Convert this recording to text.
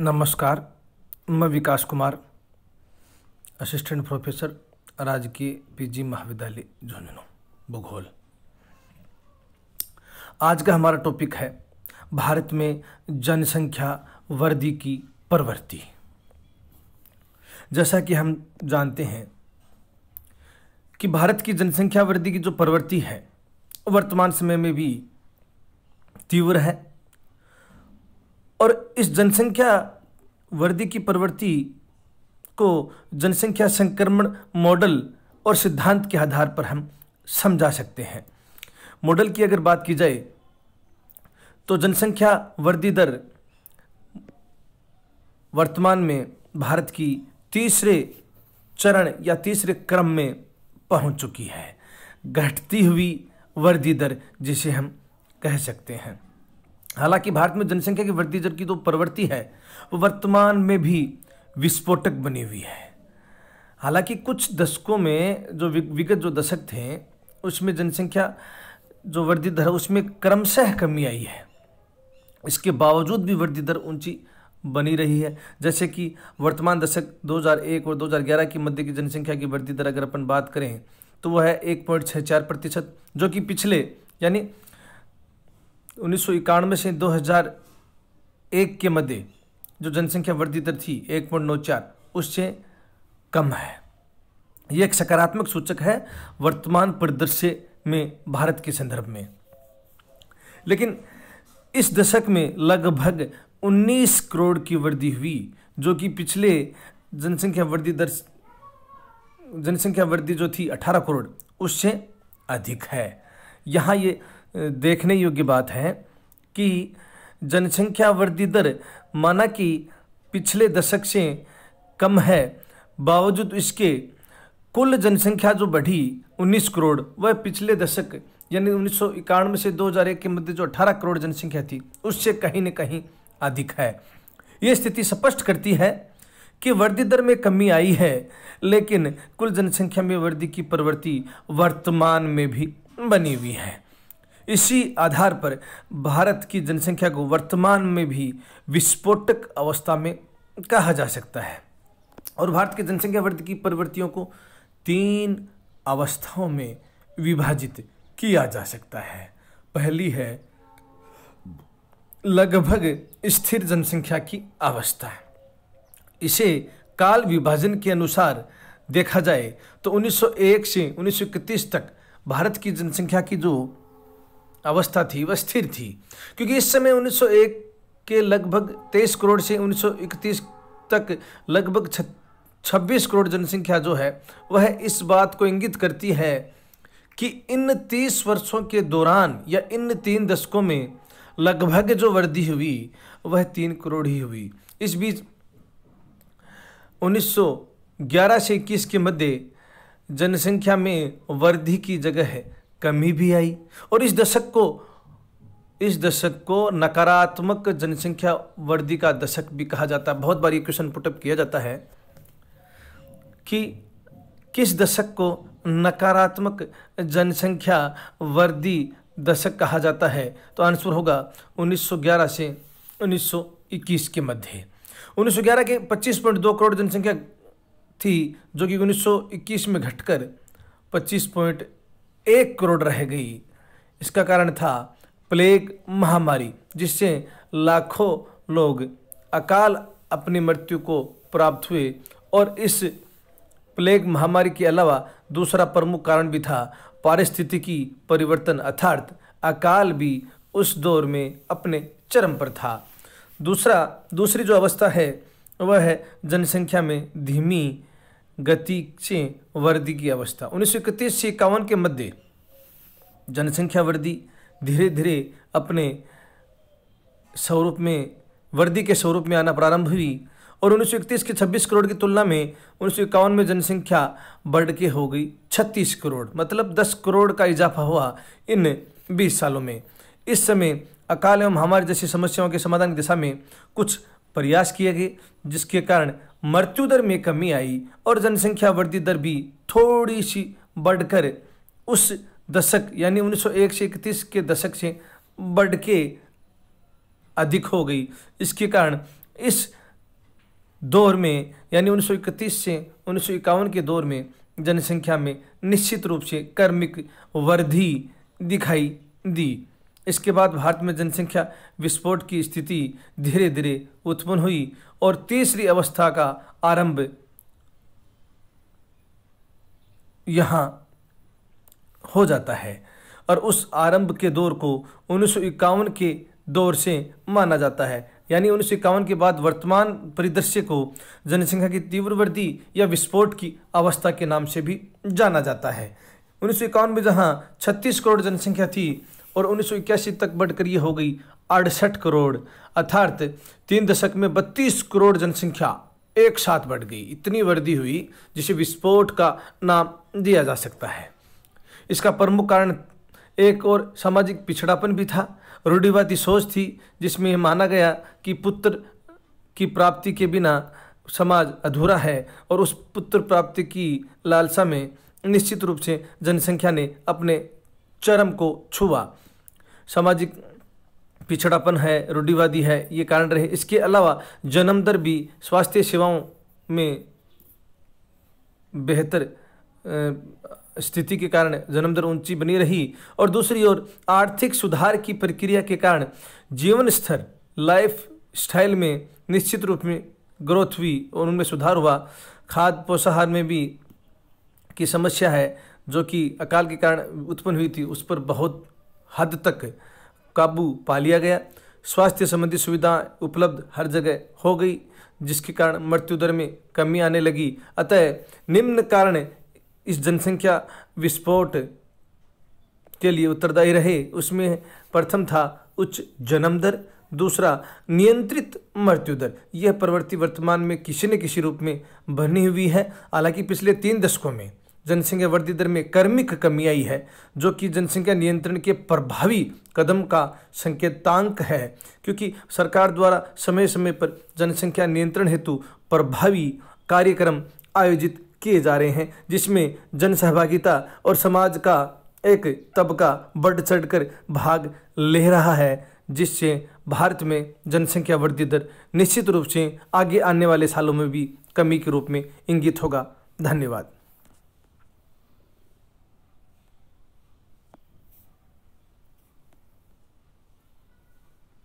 नमस्कार मैं Vikas Kumar assistant professor राजकीय पीजी महाविद्यालय झुंझुनू भूगोल आज का हमारा टॉपिक है भारत में जनसंख्या वृद्धि की प्रवृत्ति जैसा कि हम जानते हैं कि भारत की जनसंख्या वृद्धि की जो प्रवृत्ति है वर्तमान समय में भी तीव्र है और इस जनसंख्या वृद्धि की प्रवृत्ति को जनसंख्या संक्रमण मॉडल और सिद्धांत के आधार पर हम समझा सकते हैं मॉडल की अगर बात की जाए तो जनसंख्या वृद्धि दर वर्तमान में भारत की तीसरे चरण या तीसरे क्रम में पहुंच चुकी है घटती हुई वृद्धि दर जिसे हम कह सकते हैं हालांकि भारत में जनसंख्या की वृद्धि दर की जो तो प्रवृत्ति है वो वर्तमान में भी विस्फोटक बनी हुई है हालांकि कुछ दशकों में जो विगत जो दशक थे उसमें जनसंख्या जो वृद्धि दर है उसमें क्रमशः कमी आई है इसके बावजूद भी वृद्धि दर ऊंची बनी रही है जैसे कि वर्तमान दशक 2001 और 2011 के मध्य की जनसंख्या की वृद्धि दर अगर अपन बात करें तो वह है एक पॉइंट छः चार प्रतिशत जो कि पिछले यानी उन्नीस से 2001 के मध्य जो जनसंख्या वृद्धि दर थी एक पॉइंट नौ चार उससे कम है ये एक सकारात्मक सूचक है वर्तमान परिदृश्य में भारत के संदर्भ में लेकिन इस दशक में लगभग 19 करोड़ की वृद्धि हुई जो कि पिछले जनसंख्या वृद्धि दर जनसंख्या वृद्धि जो थी 18 करोड़ उससे अधिक है यहाँ ये देखने योग्य बात है कि जनसंख्या वृद्धि दर माना कि पिछले दशक से कम है बावजूद इसके कुल जनसंख्या जो बढ़ी 19 करोड़ वह पिछले दशक यानी उन्नीस से 2001 के मध्य जो 18 करोड़ जनसंख्या थी उससे कहीं न कहीं अधिक है ये स्थिति स्पष्ट करती है कि वृद्धि दर में कमी आई है लेकिन कुल जनसंख्या में वृद्धि की प्रवृत्ति वर्तमान में भी बनी हुई है इसी आधार पर भारत की जनसंख्या को वर्तमान में भी विस्फोटक अवस्था में कहा जा सकता है और भारत के जनसंख्या वृद्धि की प्रवृत्तियों को तीन अवस्थाओं में विभाजित किया जा सकता है पहली है लगभग स्थिर जनसंख्या की अवस्था इसे काल विभाजन के अनुसार देखा जाए तो 1901 से उन्नीस तक भारत की जनसंख्या की जो अवस्था थी वह स्थिर थी क्योंकि इस समय 1901 के लगभग 23 करोड़ से 1931 तक लगभग 26 करोड़ जनसंख्या जो है वह इस बात को इंगित करती है कि इन 30 वर्षों के दौरान या इन तीन दशकों में लगभग जो वृद्धि हुई वह तीन करोड़ ही हुई इस बीच 1911 से इक्कीस के मध्य जनसंख्या में वृद्धि की जगह कमी भी आई और इस दशक को इस दशक को नकारात्मक जनसंख्या वृद्धि का दशक भी कहा जाता है बहुत बार ये क्वेश्चन पुटअप किया जाता है कि किस दशक को नकारात्मक जनसंख्या वृद्धि दशक कहा जाता है तो आंसर होगा 1911 से 1921 के मध्य 1911 के 25.2 करोड़ जनसंख्या थी जो कि 1921 में घटकर एक करोड़ रह गई इसका कारण था प्लेग महामारी जिससे लाखों लोग अकाल अपनी मृत्यु को प्राप्त हुए और इस प्लेग महामारी के अलावा दूसरा प्रमुख कारण भी था पारिस्थितिकी परिवर्तन अर्थात अकाल भी उस दौर में अपने चरम पर था दूसरा दूसरी जो अवस्था है वह है जनसंख्या में धीमी गति से वृद्धि की अवस्था उन्नीस सौ इकतीस से इक्यावन के मध्य जनसंख्या वृद्धि धीरे धीरे अपने स्वरूप में वृद्धि के स्वरूप में आना प्रारंभ हुई और उन्नीस सौ इकतीस के छब्बीस करोड़ की तुलना में उन्नीस सौ इक्यावन में जनसंख्या बढ़ के हो गई छत्तीस करोड़ मतलब दस करोड़ का इजाफा हुआ इन बीस सालों में इस समय अकाल एवं हमारे जैसी समस्याओं के समाधान की दिशा में कुछ प्रयास किए गए जिसके कारण मृत्यु दर में कमी आई और जनसंख्या वृद्धि दर भी थोड़ी सी बढ़कर उस दशक यानी 1901 से इकतीस के दशक से बढ़ के अधिक हो गई इसके कारण इस दौर में यानी 1931 से उन्नीस के दौर में जनसंख्या में निश्चित रूप से कर्मिक वृद्धि दिखाई दी इसके बाद भारत में जनसंख्या विस्फोट की स्थिति धीरे धीरे उत्पन्न हुई और तीसरी अवस्था का आरंभ यहाँ हो जाता है और उस आरंभ के दौर को उन्नीस के दौर से माना जाता है यानी उन्नीस के बाद वर्तमान परिदृश्य को जनसंख्या की तीव्र वृद्धि या विस्फोट की अवस्था के नाम से भी जाना जाता है उन्नीस में जहाँ 36 करोड़ जनसंख्या थी और उन्नीस तक बढ़कर यह हो गई अड़सठ करोड़ अर्थात तीन दशक में बत्तीस करोड़ जनसंख्या एक साथ बढ़ गई इतनी वृद्धि हुई जिसे विस्फोट का नाम दिया जा सकता है इसका प्रमुख कारण एक और सामाजिक पिछड़ापन भी था रूढ़िवादी सोच थी जिसमें यह माना गया कि पुत्र की प्राप्ति के बिना समाज अधूरा है और उस पुत्र प्राप्ति की लालसा में निश्चित रूप से जनसंख्या ने अपने चरम को छुआ सामाजिक पिछड़ापन है रूढ़िवादी है ये कारण रहे इसके अलावा जन्म दर भी स्वास्थ्य सेवाओं में बेहतर स्थिति के कारण जन्म दर ऊंची बनी रही और दूसरी ओर आर्थिक सुधार की प्रक्रिया के कारण जीवन स्तर लाइफ स्टाइल में निश्चित रूप में ग्रोथ हुई और उनमें सुधार हुआ खाद्य पोषाहार में भी की समस्या है जो कि अकाल के कारण उत्पन्न हुई थी उस पर बहुत हद तक काबू पा लिया गया स्वास्थ्य संबंधी सुविधा उपलब्ध हर जगह हो गई जिसके कारण मृत्यु दर में कमी आने लगी अतः निम्न कारण इस जनसंख्या विस्फोट के लिए उत्तरदायी रहे उसमें प्रथम था उच्च जन्म दर दूसरा नियंत्रित मृत्यु दर यह प्रवृत्ति वर्तमान में किसी न किसी रूप में बनी हुई है हालांकि पिछले तीन दशकों में जनसंख्या वृद्धि दर में कर्मिक कमी आई है जो कि जनसंख्या नियंत्रण के प्रभावी कदम का संकेतांक है क्योंकि सरकार द्वारा समय समय पर जनसंख्या नियंत्रण हेतु प्रभावी कार्यक्रम आयोजित किए जा रहे हैं जिसमें जनसहभागिता और समाज का एक तबका बढ़ चढ़कर भाग ले रहा है जिससे भारत में जनसंख्या वृद्धि दर निश्चित रूप से आगे आने वाले सालों में भी कमी के रूप में इंगित होगा धन्यवाद